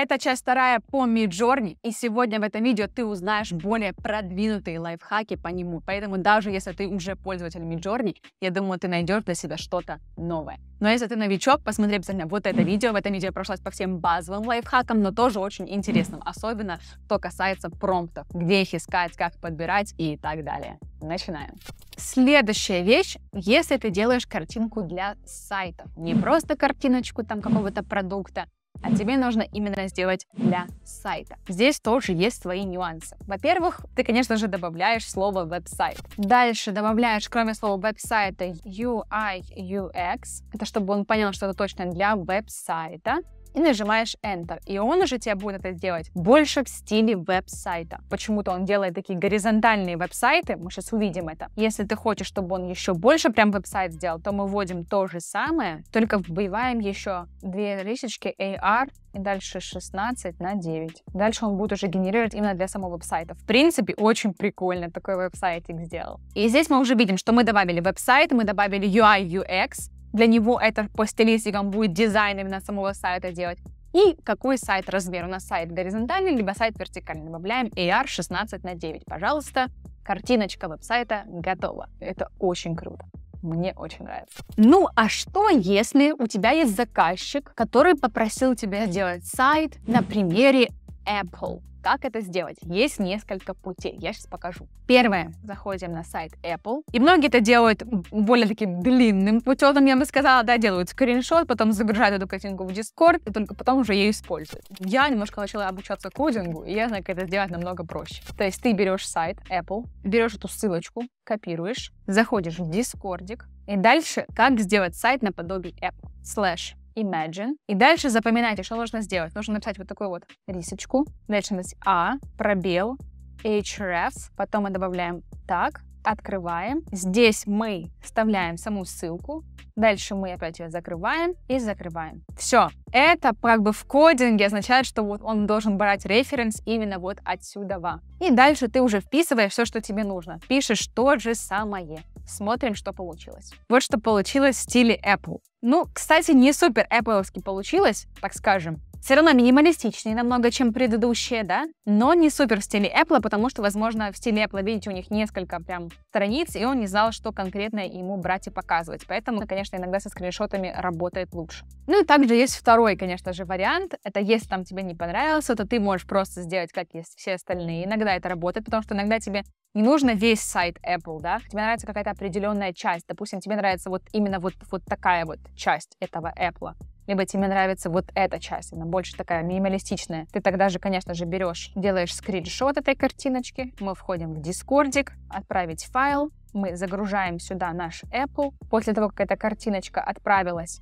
Это часть вторая по Midjourney, и сегодня в этом видео ты узнаешь более продвинутые лайфхаки по нему. Поэтому даже если ты уже пользователь Midjourney, я думаю, ты найдешь для себя что-то новое. Но если ты новичок, посмотри обязательно вот это видео. В этом видео я прошлась по всем базовым лайфхакам, но тоже очень интересным, особенно что касается промптов, где их искать, как подбирать и так далее. Начинаем. Следующая вещь, если ты делаешь картинку для сайтов, не просто картиночку там какого-то продукта, а тебе нужно именно сделать для сайта. Здесь тоже есть свои нюансы. Во-первых, ты, конечно же, добавляешь слово веб-сайт. Дальше добавляешь, кроме слова веб-сайта, UI, UX. Это чтобы он понял, что это точно для веб-сайта и нажимаешь Enter. И он уже тебе будет это делать больше в стиле веб-сайта. Почему-то он делает такие горизонтальные веб-сайты, мы сейчас увидим это. Если ты хочешь, чтобы он еще больше прям веб-сайт сделал, то мы вводим то же самое, только вбиваем еще две лисички AR и дальше 16 на 9. Дальше он будет уже генерировать именно для самого веб-сайта. В принципе, очень прикольно такой веб-сайтик сделал. И здесь мы уже видим, что мы добавили веб-сайт, мы добавили UI UX, для него это по стилистикам будет дизайн именно самого сайта делать. И какой сайт размер? У нас сайт горизонтальный, либо сайт вертикальный. Добавляем AR 16 на 9, пожалуйста. Картиночка веб-сайта готова. Это очень круто. Мне очень нравится. Ну, а что, если у тебя есть заказчик, который попросил тебя сделать сайт на примере Apple? Как это сделать? Есть несколько путей. Я сейчас покажу. Первое. Заходим на сайт Apple. И многие это делают более таким длинным путем, я бы сказала, да, делают скриншот, потом загружают эту картинку в Discord, и только потом уже ее используют. Я немножко начала обучаться кодингу, и я знаю, как это сделать намного проще. То есть ты берешь сайт Apple, берешь эту ссылочку, копируешь, заходишь в Discordик и дальше как сделать сайт наподобие Apple. Слэш imagine. И дальше запоминайте, что нужно сделать. Нужно написать вот такую вот рисочку. Дальше у нас А, пробел, href. Потом мы добавляем так, открываем. Здесь мы вставляем саму ссылку. Дальше мы опять ее закрываем и закрываем. Все. Это как бы в кодинге означает, что вот он должен брать референс именно вот отсюда. И дальше ты уже вписываешь все, что тебе нужно. Пишешь то же самое. Смотрим, что получилось. Вот что получилось в стиле Apple. Ну, кстати, не супер Appleовски получилось, так скажем. Все равно минималистичнее намного, чем предыдущие, да? Но не супер в стиле Apple, потому что, возможно, в стиле Apple, видите, у них несколько прям страниц, и он не знал, что конкретно ему брать и показывать. Поэтому, конечно, иногда со скриншотами работает лучше. Ну и также есть второй, конечно же, вариант. Это если там тебе не понравился, то ты можешь просто сделать, как есть все остальные. Иногда это работает, потому что иногда тебе не нужно весь сайт Apple, да? Тебе нравится какая-то определенная часть. Допустим, тебе нравится вот именно вот, вот такая вот часть этого Apple либо тебе нравится вот эта часть, она больше такая минималистичная. Ты тогда же, конечно же, берешь, делаешь скриншот этой картиночки, мы входим в дискордик, отправить файл, мы загружаем сюда наш Apple. После того, как эта картиночка отправилась,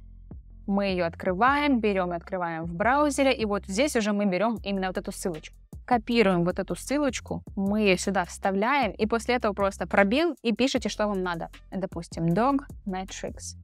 мы ее открываем, берем и открываем в браузере, и вот здесь уже мы берем именно вот эту ссылочку копируем вот эту ссылочку, мы ее сюда вставляем, и после этого просто пробил и пишите, что вам надо. Допустим, dog matrix.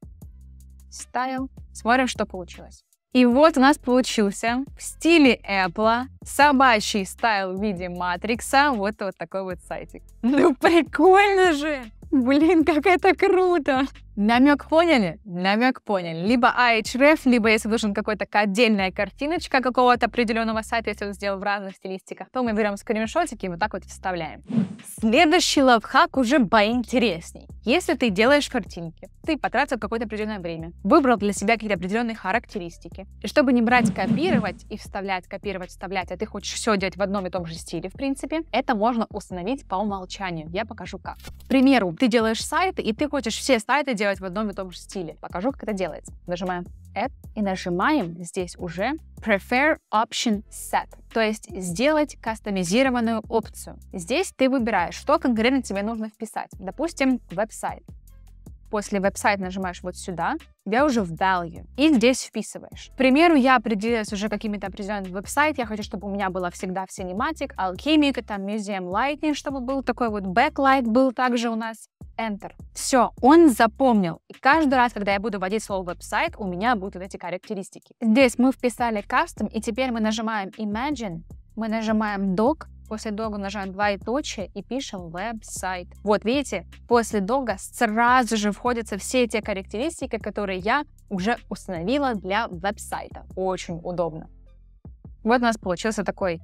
Стайл, Смотрим, что получилось. И вот у нас получился в стиле Apple собачий стайл в виде матрикса. Вот вот такой вот сайтик. Ну прикольно же! Блин, как это круто! Намек поняли? Намек поняли. Либо IHREF, а либо если нужен какой-то отдельная картиночка какого-то определенного сайта, если он сделал в разных стилистиках, то мы берем скриншотики и вот так вот вставляем. Следующий лайфхак уже поинтересней. Если ты делаешь картинки, ты потратил какое-то определенное время, выбрал для себя какие-то определенные характеристики. И чтобы не брать копировать и вставлять, копировать, вставлять, а ты хочешь все делать в одном и том же стиле, в принципе, это можно установить по умолчанию. Я покажу как. К примеру, ты делаешь сайт, и ты хочешь все сайты делать делать в одном и том же стиле. Покажу, как это делается. Нажимаем Add и нажимаем здесь уже Prefer Option Set, то есть сделать кастомизированную опцию. Здесь ты выбираешь, что конкретно тебе нужно вписать. Допустим, веб-сайт. После веб-сайт нажимаешь вот сюда, тебя уже в value, и здесь вписываешь. К примеру, я определилась уже какими-то определенным веб-сайт, я хочу, чтобы у меня была всегда в Cinematic, Alchemic, там Museum Lightning, чтобы был такой вот backlight был также у нас. Enter. Все, он запомнил. И каждый раз, когда я буду вводить слово веб-сайт, у меня будут эти характеристики. Здесь мы вписали custom, и теперь мы нажимаем Imagine, мы нажимаем Doc, после долга нажимаем двоеточие и пишем веб-сайт. Вот видите, после долга сразу же входятся все те характеристики, которые я уже установила для веб-сайта. Очень удобно. Вот у нас получился такой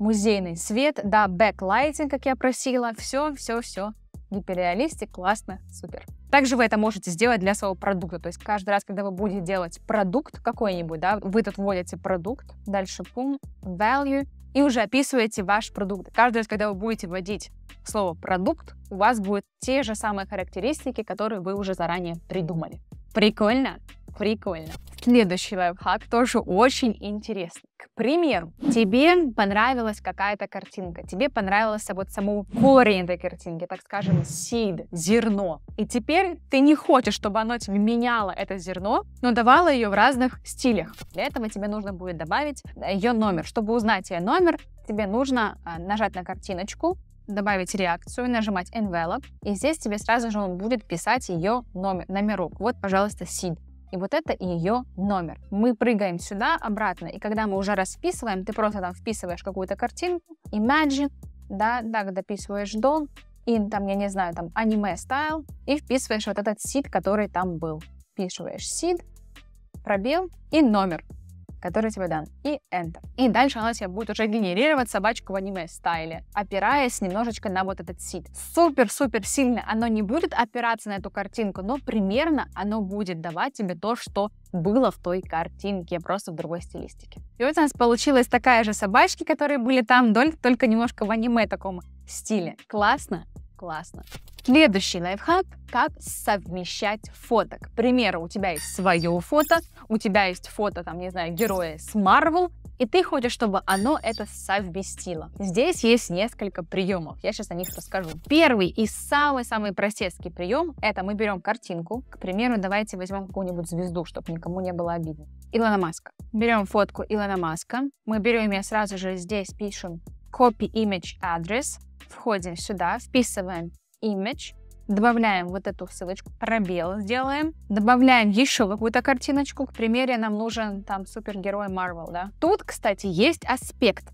музейный свет, да, бэклайтинг, как я просила, все, все, все гиперреалистик, классно, супер. Также вы это можете сделать для своего продукта. То есть каждый раз, когда вы будете делать продукт какой-нибудь, да, вы тут вводите продукт, дальше пум, value, и уже описываете ваш продукт. Каждый раз, когда вы будете вводить слово продукт, у вас будут те же самые характеристики, которые вы уже заранее придумали. Прикольно? прикольно. Следующий лайфхак тоже очень интересный. К примеру, тебе понравилась какая-то картинка, тебе понравилось вот саму корень этой картинки, так скажем, seed, зерно. И теперь ты не хочешь, чтобы оно тебе меняло это зерно, но давало ее в разных стилях. Для этого тебе нужно будет добавить э, ее номер. Чтобы узнать ее номер, тебе нужно э, нажать на картиночку, добавить реакцию, нажимать envelope, и здесь тебе сразу же он будет писать ее номер, номерок. Вот, пожалуйста, seed. И вот это ее номер. Мы прыгаем сюда, обратно, и когда мы уже расписываем, ты просто там вписываешь какую-то картинку, imagine, да, так дописываешь дом, и там, я не знаю, там аниме стайл, и вписываешь вот этот сид, который там был. Вписываешь сид, пробел и номер который тебе дан, и Enter. И дальше она тебе будет уже генерировать собачку в аниме-стайле, опираясь немножечко на вот этот сид. Супер-супер сильно оно не будет опираться на эту картинку, но примерно оно будет давать тебе то, что было в той картинке, просто в другой стилистике. И вот у нас получилась такая же собачки, которые были там, только немножко в аниме таком стиле. Классно? Классно. Следующий лайфхак – как совмещать фото. К примеру, у тебя есть свое фото, у тебя есть фото, там, не знаю, героя с Марвел, и ты хочешь, чтобы оно это совместило. Здесь есть несколько приемов, я сейчас о них расскажу. Первый и самый-самый простецкий прием – это мы берем картинку, к примеру, давайте возьмем какую-нибудь звезду, чтобы никому не было обидно. Илона Маска. Берем фотку Илона Маска, мы берем ее сразу же здесь, пишем copy image address, входим сюда, вписываем image, добавляем вот эту ссылочку, пробел сделаем, добавляем еще какую-то картиночку, к примеру, нам нужен там супергерой Marvel, да. Тут, кстати, есть аспект,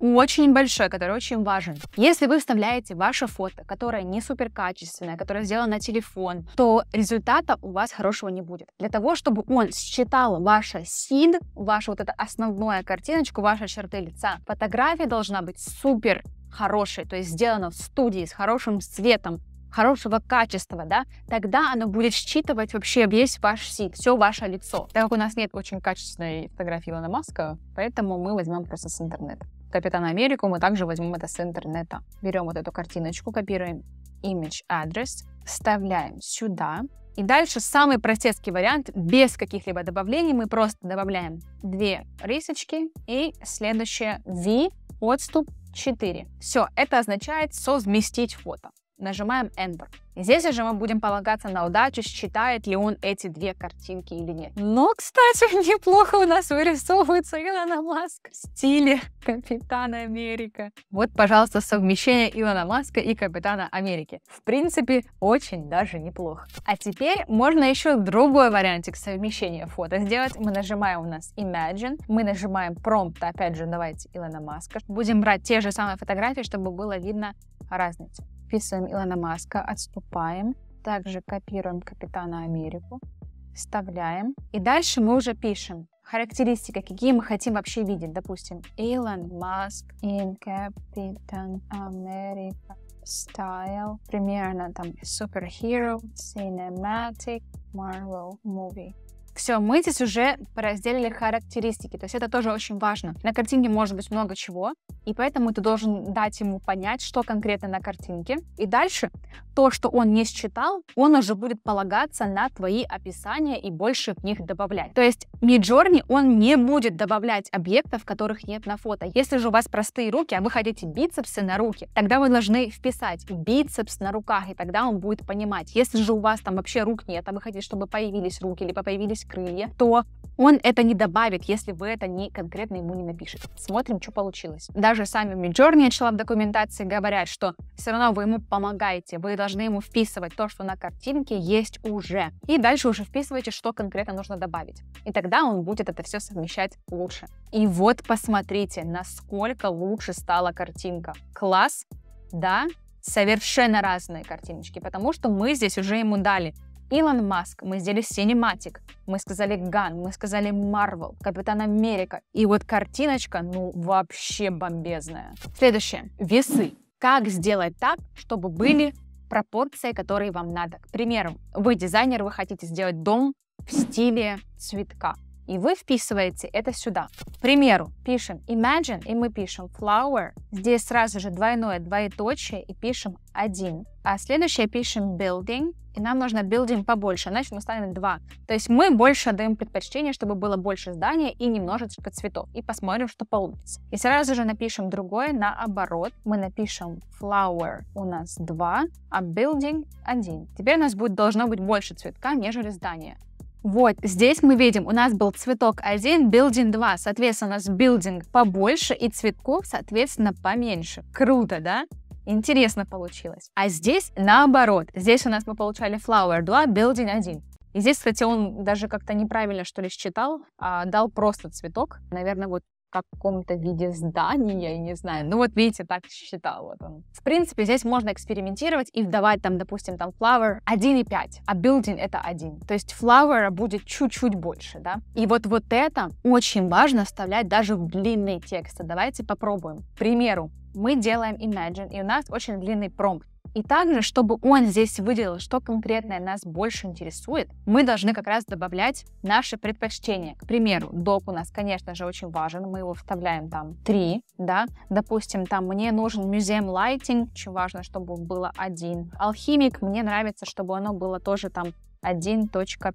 очень большой, который очень важен. Если вы вставляете ваше фото, которое не супер качественное, которое сделано на телефон, то результата у вас хорошего не будет. Для того, чтобы он считал ваше сид, вашу вот эту основную картиночку, ваши черты лица, фотография должна быть супер хорошей, то есть сделано в студии с хорошим цветом, хорошего качества, да, тогда оно будет считывать вообще весь ваш сид, все ваше лицо. Так как у нас нет очень качественной фотографии Илона Маска, поэтому мы возьмем просто с интернета. Капитана Америку мы также возьмем это с интернета. Берем вот эту картиночку, копируем image address, вставляем сюда. И дальше самый простецкий вариант, без каких-либо добавлений, мы просто добавляем две рисочки и следующее V, отступ 4. Все, это означает совместить фото нажимаем Enter. Здесь уже мы будем полагаться на удачу, считает ли он эти две картинки или нет. Но, кстати, неплохо у нас вырисовывается Илона Маск в стиле Капитана Америка. Вот, пожалуйста, совмещение Илона Маска и Капитана Америки. В принципе, очень даже неплохо. А теперь можно еще другой вариантик совмещения фото сделать. Мы нажимаем у нас Imagine, мы нажимаем Prompt, опять же, давайте Илона Маска. Будем брать те же самые фотографии, чтобы было видно разницу подписываем Илона Маска, отступаем, также копируем Капитана Америку, вставляем. И дальше мы уже пишем характеристики, какие мы хотим вообще видеть. Допустим, Илон Маск in Captain America style, примерно там superhero, cinematic, Marvel movie. Все, мы здесь уже разделили характеристики, то есть это тоже очень важно. На картинке может быть много чего, и поэтому ты должен дать ему понять, что конкретно на картинке. И дальше то, что он не считал, он уже будет полагаться на твои описания и больше в них добавлять. То есть Midjourney, он не будет добавлять объектов, которых нет на фото. Если же у вас простые руки, а вы хотите бицепсы на руки, тогда вы должны вписать бицепс на руках, и тогда он будет понимать. Если же у вас там вообще рук нет, а вы хотите, чтобы появились руки, либо появились появились крылья, то он это не добавит, если вы это не конкретно ему не напишете. Смотрим, что получилось. Даже сами в Midjourney, я читала в документации, говорят, что все равно вы ему помогаете, вы должны ему вписывать то, что на картинке есть уже. И дальше уже вписываете, что конкретно нужно добавить. И тогда он будет это все совмещать лучше. И вот посмотрите, насколько лучше стала картинка. Класс, да? Совершенно разные картиночки, потому что мы здесь уже ему дали Илон Маск, мы сделали Cinematic, мы сказали Ган, мы сказали Марвел, Капитан Америка. И вот картиночка, ну, вообще бомбезная. Следующее. Весы. Как сделать так, чтобы были пропорции, которые вам надо. К примеру, вы дизайнер, вы хотите сделать дом в стиле цветка. И вы вписываете это сюда. К примеру, пишем imagine, и мы пишем flower. Здесь сразу же двойное двоеточие и пишем один. А следующее пишем building, и нам нужно билдинг побольше, иначе мы ставим два. То есть мы больше даем предпочтение, чтобы было больше здания и немножечко цветов, и посмотрим, что получится. И сразу же напишем другое наоборот. Мы напишем flower у нас два, а building один. Теперь у нас будет, должно быть больше цветка, нежели здания. Вот, здесь мы видим, у нас был цветок 1, building 2, соответственно, у нас building побольше и цветков, соответственно, поменьше. Круто, да? Интересно получилось. А здесь наоборот. Здесь у нас мы получали Flower 2, Building 1. И здесь, кстати, он даже как-то неправильно, что ли, считал, а дал просто цветок. Наверное, вот в каком-то виде здания, я не знаю. Ну вот видите, так считал вот он. В принципе, здесь можно экспериментировать и вдавать там, допустим, там flower 1,5, а building это 1. То есть flower будет чуть-чуть больше, да. И вот вот это очень важно вставлять даже в длинные тексты. Давайте попробуем. К примеру, мы делаем Imagine, и у нас очень длинный промпт. И также, чтобы он здесь выделил, что конкретно нас больше интересует, мы должны как раз добавлять наши предпочтения. К примеру, док у нас, конечно же, очень важен, мы его вставляем там 3, да. Допустим, там мне нужен музеем лайтинг, очень важно, чтобы было один. Алхимик, мне нравится, чтобы оно было тоже там 1.5.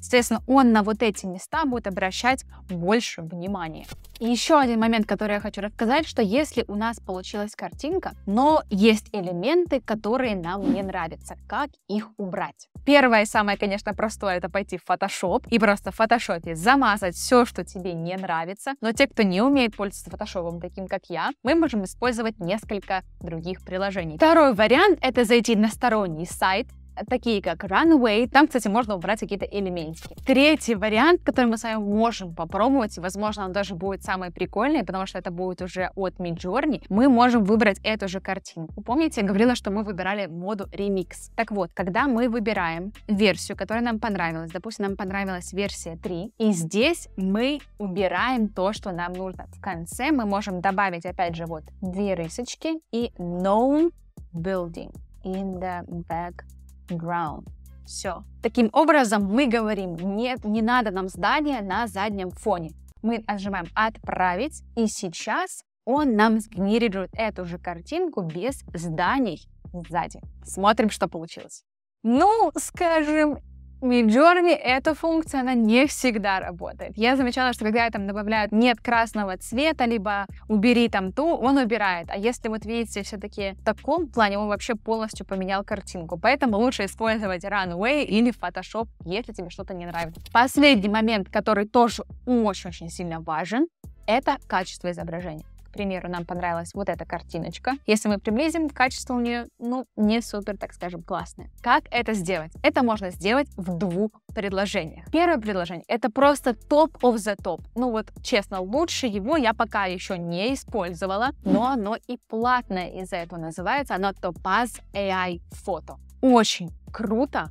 Соответственно, он на вот эти места будет обращать больше внимания. И еще один момент, который я хочу рассказать, что если у нас получилась картинка, но есть элементы, которые нам не нравятся, как их убрать? Первое и самое, конечно, простое, это пойти в Photoshop и просто в Photoshop замазать все, что тебе не нравится. Но те, кто не умеет пользоваться Photoshop, таким как я, мы можем использовать несколько других приложений. Второй вариант — это зайти на сторонний сайт, такие как Runway. Там, кстати, можно убрать какие-то элементики. Третий вариант, который мы с вами можем попробовать, и, возможно, он даже будет самый прикольный, потому что это будет уже от Midjourney, мы можем выбрать эту же картинку. Помните, я говорила, что мы выбирали моду Remix. Так вот, когда мы выбираем версию, которая нам понравилась, допустим, нам понравилась версия 3, и здесь мы убираем то, что нам нужно. В конце мы можем добавить, опять же, вот две рисочки и known building in the background ground. Все. Таким образом, мы говорим, нет, не надо нам здание на заднем фоне. Мы нажимаем «Отправить», и сейчас он нам сгенерирует эту же картинку без зданий сзади. Смотрим, что получилось. Ну, скажем, в Midjourney эта функция, она не всегда работает. Я замечала, что когда там добавляют «нет красного цвета», либо «убери там ту», он убирает. А если вот видите, все-таки в таком плане он вообще полностью поменял картинку. Поэтому лучше использовать Runway или Photoshop, если тебе что-то не нравится. Последний момент, который тоже очень-очень сильно важен, это качество изображения примеру, нам понравилась вот эта картиночка. Если мы приблизим, качество у нее, ну, не супер, так скажем, классное. Как это сделать? Это можно сделать в двух предложениях. Первое предложение — это просто топ of the top. Ну вот, честно, лучше его я пока еще не использовала, но оно и платное из-за этого называется. Оно Topaz AI Photo. Очень круто,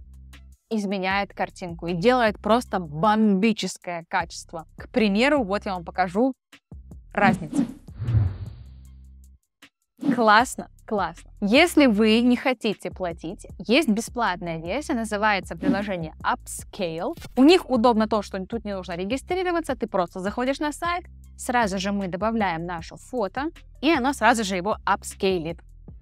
изменяет картинку и делает просто бомбическое качество. К примеру, вот я вам покажу разницу. Классно, классно. Если вы не хотите платить, есть бесплатная версия, называется приложение Upscale. У них удобно то, что тут не нужно регистрироваться, ты просто заходишь на сайт, сразу же мы добавляем наше фото, и оно сразу же его апскейлит.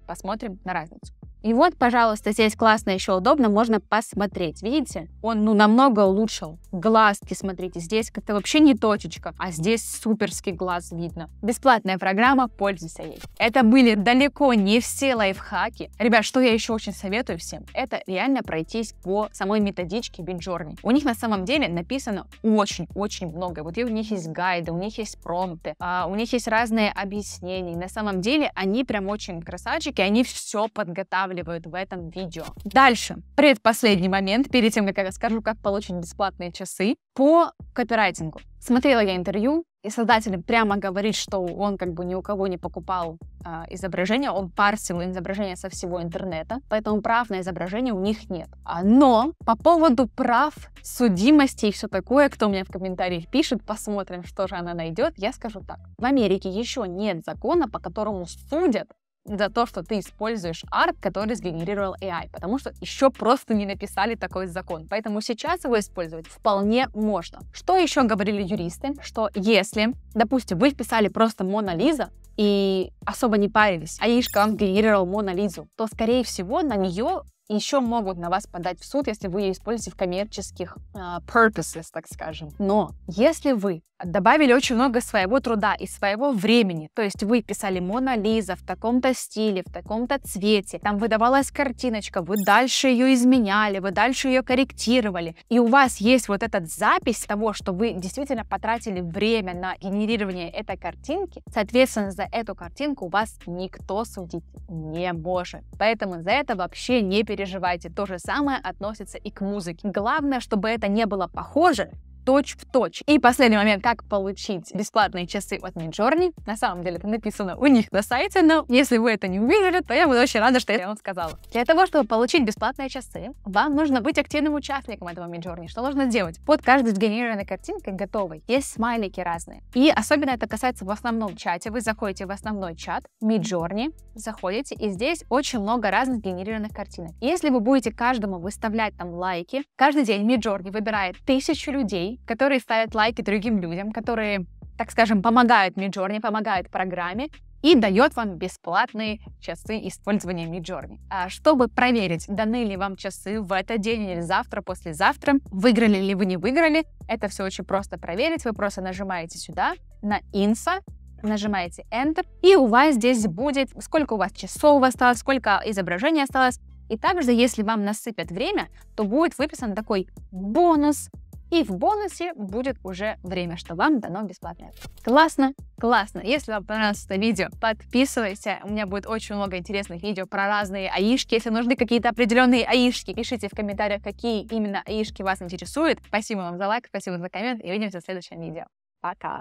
Посмотрим на разницу. И вот, пожалуйста, здесь классно, еще удобно, можно посмотреть. Видите? Он, ну, намного улучшил. Глазки, смотрите, здесь как-то вообще не точечка, а здесь суперский глаз видно. Бесплатная программа, пользуйся ей. Это были далеко не все лайфхаки. Ребят, что я еще очень советую всем, это реально пройтись по самой методичке Midjourney. У них на самом деле написано очень-очень много. Вот у них есть гайды, у них есть промпты, а у них есть разные объяснения. на самом деле они прям очень красавчики, они все подготавливают устанавливают в этом видео. Дальше, предпоследний момент, перед тем, как я расскажу, как получить бесплатные часы по копирайтингу. Смотрела я интервью, и создатель прямо говорит, что он как бы ни у кого не покупал э, изображение, он парсил изображение со всего интернета, поэтому прав на изображение у них нет. А, но по поводу прав, судимости и все такое, кто мне в комментариях пишет, посмотрим, что же она найдет, я скажу так. В Америке еще нет закона, по которому судят за то, что ты используешь арт, который сгенерировал AI, потому что еще просто не написали такой закон. Поэтому сейчас его использовать вполне можно. Что еще говорили юристы? Что если, допустим, вы писали просто Мона Лиза, и особо не парились, а Ишка вам генерировал Мона Лизу, то, скорее всего, на нее еще могут на вас подать в суд, если вы ее используете в коммерческих uh, purposes, так скажем. Но если вы добавили очень много своего труда и своего времени, то есть вы писали Мона Лиза в таком-то стиле, в таком-то цвете, там выдавалась картиночка, вы дальше ее изменяли, вы дальше ее корректировали, и у вас есть вот эта запись того, что вы действительно потратили время на генерирование этой картинки, соответственно, за эту картинку вас никто судить не может. Поэтому за это вообще не переживайте переживайте. То же самое относится и к музыке. Главное, чтобы это не было похоже точь в точь. И последний момент, как получить бесплатные часы от Midjourney. На самом деле это написано у них на сайте, но если вы это не увидели, то я буду очень рада, что я вам сказала. Для того, чтобы получить бесплатные часы, вам нужно быть активным участником этого Midjourney. Что нужно сделать Под каждой сгенерированной картинкой готовой есть смайлики разные. И особенно это касается в основном чате. Вы заходите в основной чат Midjourney, заходите, и здесь очень много разных генерированных картинок. Если вы будете каждому выставлять там лайки, каждый день Midjourney выбирает тысячу людей, которые ставят лайки другим людям, которые, так скажем, помогают Миджорни, помогают программе и дает вам бесплатные часы использования Midjourney. А чтобы проверить, даны ли вам часы в этот день или завтра, послезавтра, выиграли ли вы, не выиграли, это все очень просто проверить. Вы просто нажимаете сюда, на Инса, нажимаете Enter, и у вас здесь будет, сколько у вас часов осталось, сколько изображений осталось. И также, если вам насыпят время, то будет выписан такой бонус и в бонусе будет уже время, что вам дано бесплатное. Классно? Классно. Если вам понравилось это видео, подписывайся. У меня будет очень много интересных видео про разные аишки. Если нужны какие-то определенные аишки, пишите в комментариях, какие именно аишки вас интересуют. Спасибо вам за лайк, спасибо за коммент и увидимся в следующем видео. Пока!